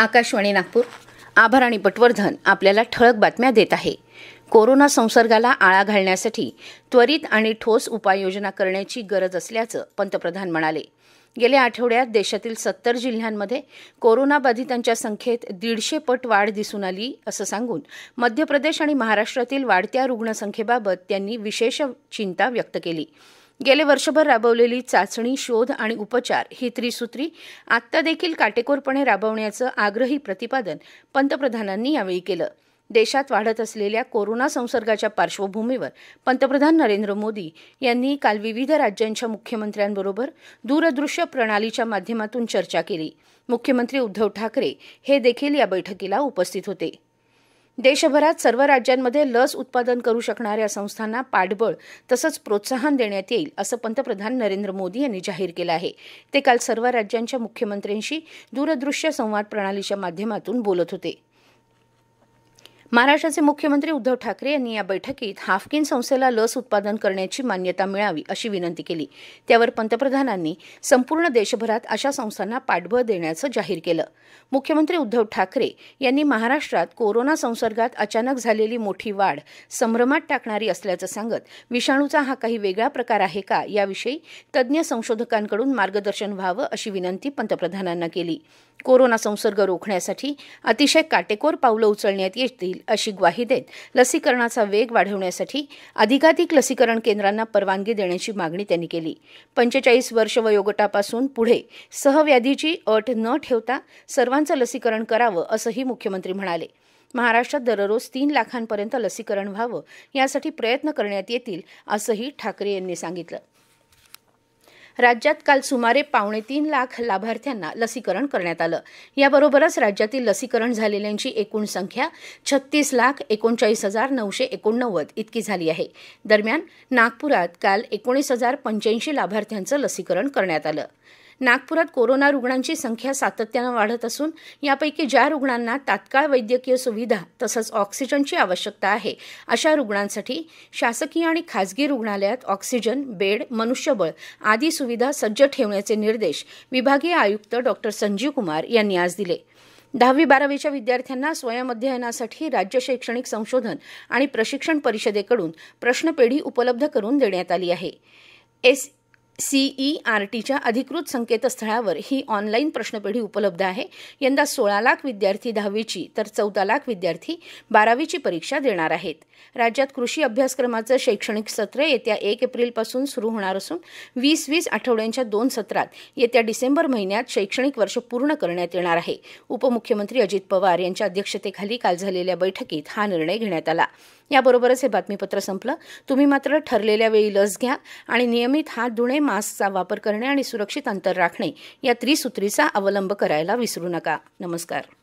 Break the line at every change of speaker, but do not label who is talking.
आकाशवाणी नागपूर आभार आणि पटवर्धन आपल्याला ठळक बातम्या देत आहे कोरोना संसर्गाला आळा घालण्यासाठी त्वरित आणि ठोस उपाययोजना करण्याची गरज असल्याचं पंतप्रधान म्हणाले गेल्या आठवड्यात देशातील सत्तर जिल्ह्यांमध्ये कोरोनाबाधितांच्या संख्येत दीडशे पट वाढ दिसून आली असं सांगून मध्य प्रदेश आणि महाराष्ट्रातील वाढत्या रुग्णसंख्येबाबत त्यांनी विशेष चिंता व्यक्त केली गेले वर्षभर राबवलेली चाचणी शोध आणि उपचार ही त्रिसूत्री आत्ता देखील काटेकोरपणे राबवण्याचं आग्रही प्रतिपादन पंतप्रधानांनी यावेळी केलं देशात वाढत असलेल्या कोरोना संसर्गाच्या पार्श्वभूमीवर पंतप्रधान नरेंद्र मोदी यांनी काल विविध राज्यांच्या मुख्यमंत्र्यांबरोबर दूरदृश्य प्रणालीच्या माध्यमातून चर्चा केली मुख्यमंत्री उद्धव ठाकरे हे देखील या बैठकीला उपस्थित होते देशभरात सर्व राज्यांमध्ये लस उत्पादन करू शकणाऱ्या संस्थांना पाठबळ तसंच प्रोत्साहन देण्यात येईल असं पंतप्रधान नरेंद्र मोदी यांनी जाहीर केलं आहे ते काल सर्व राज्यांच्या मुख्यमंत्र्यांशी दूरदृश्य संवाद प्रणालीच्या माध्यमातून बोलत होते महाराष्ट्राचे मुख्यमंत्री उद्धव ठाकरे यांनी या बैठकीत हाफकिन संस्थेला लस उत्पादन करण्याची मान्यता मिळावी अशी विनंती केली त्यावर पंतप्रधानांनी संपूर्ण देशभरात अशा संस्थांना पाठबळ देण्याचं जाहीर केलं मुख्यमंत्री उद्धव ठाकरे यांनी महाराष्ट्रात कोरोना संसर्गात अचानक झालेली मोठी वाढ संभ्रमात टाकणारी असल्याचं सांगत विषाणूचा हा काही वेगळा प्रकार आहे का याविषयी तज्ज्ञ संशोधकांकडून मार्गदर्शन व्हावं अशी विनंती पंतप्रधानांना केली कोरोना संसर्ग रोखण्यासाठी अतिशय काटेकोर पावलं उचलण्यात येतील अशी ग्वाही देत लसीकरणाचा वेग वाढवण्यासाठी अधिकाधिक लसीकरण केंद्रांना परवानगी देण्याची मागणी त्यांनी केली पंचेचाळीस वर्ष वयोगटापासून पुढे सहव्याधीची अट न ठेवता सर्वांचं लसीकरण करावं असंही मुख्यमंत्री म्हणाले महाराष्ट्रात दररोज तीन लाखांपर्यंत लसीकरण व्हावं यासाठी प्रयत्न करण्यात येतील असंही ठाकरे यांनी सांगितलं राज्यात काल सुमारे पावणे तीन लाख लाभार्थ्यांना लसीकरण करण्यात आलं याबरोबरच राज्यातील लसीकरण झालेल्यांची एकूण संख्या छत्तीस लाख एकोणचाळीस हजार नऊशे एकोणनव्वद इतकी झाली आहे दरम्यान नागपुरात काल एकोणीस हजार पंच्याऐंशी लाभार्थ्यांचं लसीकरण करण्यात आलं नागपुरात कोरोना रुग्णांची संख्या सातत्यानं वाढत असून यापैकी ज्या रुग्णांना तात्काळ वैद्यकीय सुविधा तसंच ऑक्सिजनची आवश्यकता आहे अशा रुग्णांसाठी शासकीय आणि खासगी रुग्णालयात ऑक्सिजन बेड मनुष्यबळ आदी सुविधा सज्ज ठेवण्याचे निर्देश विभागीय आयुक्त डॉक्टर संजीव कुमार यांनी आज दिले दहावी बारावीच्या विद्यार्थ्यांना स्वयं अध्ययनासाठी राज्य शैक्षणिक संशोधन आणि प्रशिक्षण परिषदेकडून प्रश्नपेढी उपलब्ध करून देण्यात आली आहे एस सीईआरटीच्या अधिकृत संकेतस्थळावर ही ऑनलाईन प्रश्नपेढी उपलब्ध आहे यंदा सोळा लाख विद्यार्थी दहावीची तर चौदा लाख विद्यार्थी बारावीची परीक्षा देणार आहेत राज्यात कृषी अभ्यासक्रमाचं शैक्षणिक सत्र येत्या एक एप्रिलपासून सुरू होणार असून वीस वीस आठवड्यांच्या दोन सत्रात येत्या डिसेंबर महिन्यात शैक्षणिक वर्ष पूर्ण करण्यात येणार आहे उपमुख्यमंत्री अजित पवार यांच्या अध्यक्षतेखाली काल झालेल्या बैठकीत हा निर्णय घेण्यात आला याबरोबरच हे बातमीपत्र संपलं तुम्ही मात्र ठरलेल्या वेळी लस घ्या आणि नियमित हात धुणे मास्कचा वापर करणे आणि सुरक्षित अंतर राखणे या त्रिसूत्रीचा अवलंब करायला विसरू नका नमस्कार